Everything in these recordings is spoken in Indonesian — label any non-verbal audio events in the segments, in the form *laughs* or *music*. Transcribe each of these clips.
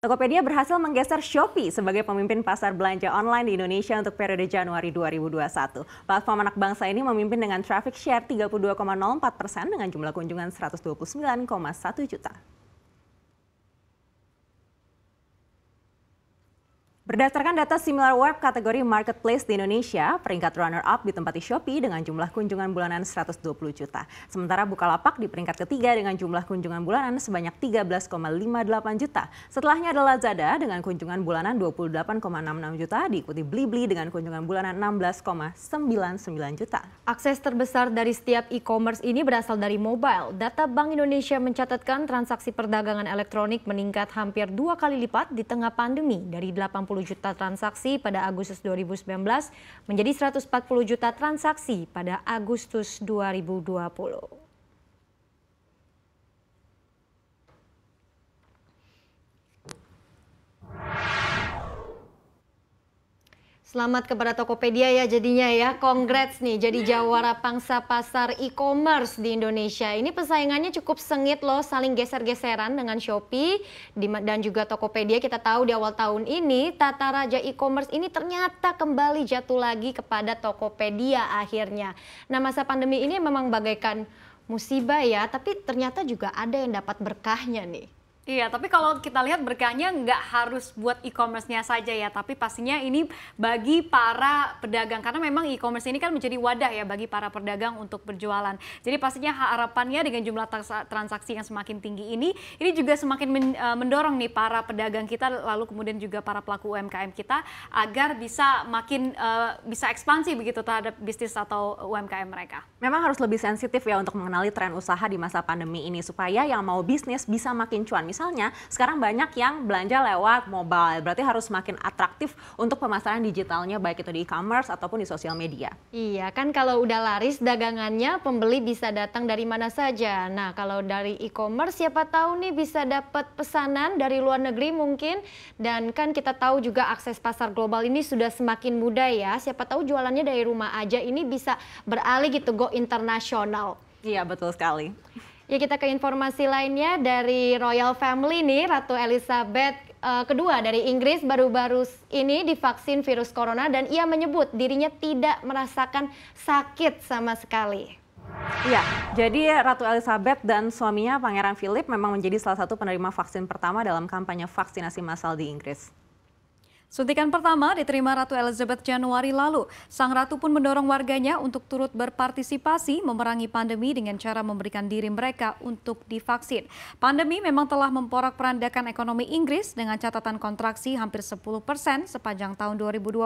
Tokopedia berhasil menggeser Shopee sebagai pemimpin pasar belanja online di Indonesia untuk periode Januari 2021. Platform anak bangsa ini memimpin dengan traffic share 32,04 persen dengan jumlah kunjungan 129,1 juta. Berdasarkan data web kategori marketplace di Indonesia, peringkat runner-up ditempati Shopee dengan jumlah kunjungan bulanan 120 juta. Sementara Bukalapak di peringkat ketiga dengan jumlah kunjungan bulanan sebanyak 13,58 juta. Setelahnya adalah Zada dengan kunjungan bulanan 28,66 juta, diikuti Blibli dengan kunjungan bulanan 16,99 juta. Akses terbesar dari setiap e-commerce ini berasal dari mobile. Data Bank Indonesia mencatatkan transaksi perdagangan elektronik meningkat hampir dua kali lipat di tengah pandemi dari 80 juta transaksi pada Agustus 2019 menjadi 140 juta transaksi pada Agustus 2020. Selamat kepada Tokopedia ya jadinya ya. Congrats nih jadi jawara pangsa pasar e-commerce di Indonesia. Ini persaingannya cukup sengit loh, saling geser-geseran dengan Shopee dan juga Tokopedia. Kita tahu di awal tahun ini tata raja e-commerce ini ternyata kembali jatuh lagi kepada Tokopedia akhirnya. Nah, masa pandemi ini memang bagaikan musibah ya, tapi ternyata juga ada yang dapat berkahnya nih. Iya, tapi kalau kita lihat berkahnya nggak harus buat e-commerce-nya saja ya, tapi pastinya ini bagi para pedagang karena memang e-commerce ini kan menjadi wadah ya bagi para pedagang untuk berjualan. Jadi pastinya harapannya dengan jumlah transaksi yang semakin tinggi ini, ini juga semakin eh, mendorong nih para pedagang kita lalu kemudian juga para pelaku UMKM kita agar bisa makin eh, bisa ekspansi begitu terhadap bisnis atau UMKM mereka. Memang harus lebih sensitif ya untuk mengenali tren usaha di masa pandemi ini supaya yang mau bisnis bisa makin cuan. Misalnya misalnya sekarang banyak yang belanja lewat mobile, berarti harus semakin atraktif untuk pemasaran digitalnya baik itu di e-commerce ataupun di sosial media. Iya, kan kalau udah laris dagangannya pembeli bisa datang dari mana saja. Nah, kalau dari e-commerce siapa tahu nih bisa dapat pesanan dari luar negeri mungkin dan kan kita tahu juga akses pasar global ini sudah semakin mudah ya. Siapa tahu jualannya dari rumah aja ini bisa beralih gitu go internasional. Iya, betul sekali. Ya kita ke informasi lainnya dari Royal Family nih, Ratu Elizabeth uh, kedua dari Inggris baru-baru ini divaksin virus corona dan ia menyebut dirinya tidak merasakan sakit sama sekali. Ya, jadi Ratu Elizabeth dan suaminya Pangeran Philip memang menjadi salah satu penerima vaksin pertama dalam kampanye vaksinasi massal di Inggris. Suntikan pertama diterima Ratu Elizabeth Januari lalu. Sang ratu pun mendorong warganya untuk turut berpartisipasi memerangi pandemi dengan cara memberikan diri mereka untuk divaksin. Pandemi memang telah memporak-perandakan ekonomi Inggris dengan catatan kontraksi hampir 10 persen sepanjang tahun 2020.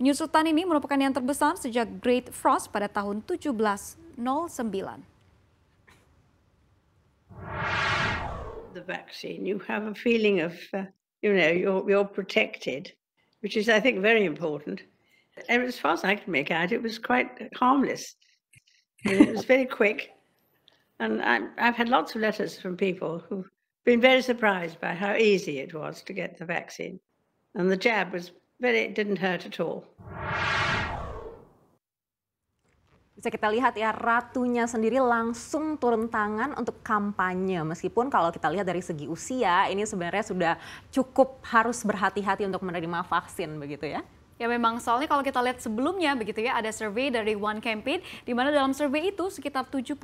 Penyusutan ini merupakan yang terbesar sejak Great Frost pada tahun 1709. The vaccine, you have a feeling of uh... you know, you're, you're protected, which is, I think, very important. And as far as I can make out, it was quite harmless. it was very quick. And i have had lots of letters from people who've been very surprised by how easy it was to get the vaccine. And the jab was very, it didn't hurt at all. Bisa kita lihat ya, ratunya sendiri langsung turun tangan untuk kampanye. Meskipun kalau kita lihat dari segi usia, ini sebenarnya sudah cukup harus berhati-hati untuk menerima vaksin begitu ya. Ya memang soalnya kalau kita lihat sebelumnya begitu ya ada survei dari One Campaign di mana dalam survei itu sekitar 71%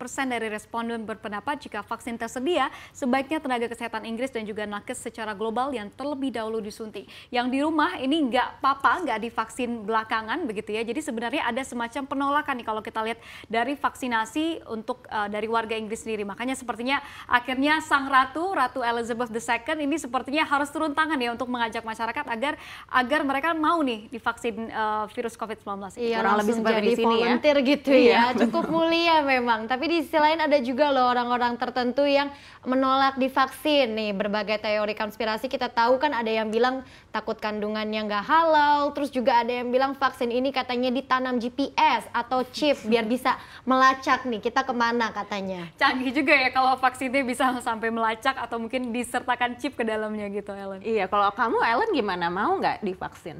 persen dari responden berpendapat jika vaksin tersedia sebaiknya tenaga kesehatan Inggris dan juga nakes secara global yang terlebih dahulu disuntik. Yang di rumah ini nggak papa nggak divaksin belakangan begitu ya. Jadi sebenarnya ada semacam penolakan nih kalau kita lihat dari vaksinasi untuk uh, dari warga Inggris sendiri. Makanya sepertinya akhirnya sang ratu Ratu Elizabeth II ini sepertinya harus turun tangan ya untuk mengajak masyarakat agar agar mereka kira-kira mau nih divaksin uh, virus COVID-19. Iya, Kurang lebih seperti di sini ya. gitu ya. Iya, Cukup mulia memang. Tapi di sisi lain ada juga loh orang-orang tertentu yang menolak divaksin nih. Berbagai teori konspirasi kita tahu kan ada yang bilang takut kandungannya nggak halal, terus juga ada yang bilang vaksin ini katanya ditanam GPS atau chip biar bisa melacak nih kita kemana katanya. Canggih juga ya kalau vaksinnya bisa sampai melacak atau mungkin disertakan chip ke dalamnya gitu Ellen. Iya, kalau kamu Ellen gimana? Mau nggak divaksin?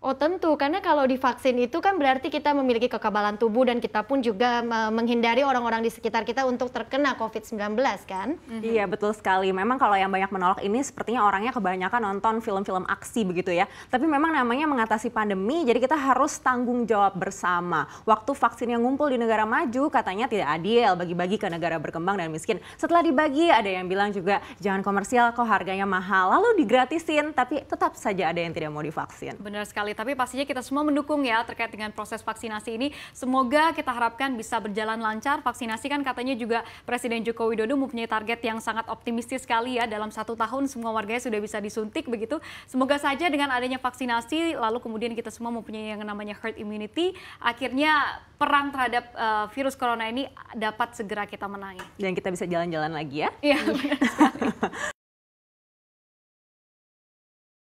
Oh tentu, karena kalau divaksin itu kan berarti kita memiliki kekebalan tubuh dan kita pun juga menghindari orang-orang di sekitar kita untuk terkena COVID-19 kan? Mm-hmm. Iya betul sekali, memang kalau yang banyak menolak ini sepertinya orangnya kebanyakan nonton film-film aksi begitu ya. Tapi memang namanya mengatasi pandemi, jadi kita harus tanggung jawab bersama. Waktu vaksin yang ngumpul di negara maju katanya tidak adil, bagi-bagi ke negara berkembang dan miskin. Setelah dibagi ada yang bilang juga jangan komersial kok harganya mahal, lalu digratisin tapi tetap saja ada yang tidak mau divaksin. Benar sekali sekali. Tapi pastinya kita semua mendukung ya terkait dengan proses vaksinasi ini. Semoga kita harapkan bisa berjalan lancar. Vaksinasi kan katanya juga Presiden Joko Widodo mempunyai target yang sangat optimistis sekali ya. Dalam satu tahun semua warganya sudah bisa disuntik begitu. Semoga saja dengan adanya vaksinasi lalu kemudian kita semua mempunyai yang namanya herd immunity. Akhirnya perang terhadap uh, virus corona ini dapat segera kita menangi. Dan kita bisa jalan-jalan lagi ya. Iya. *laughs*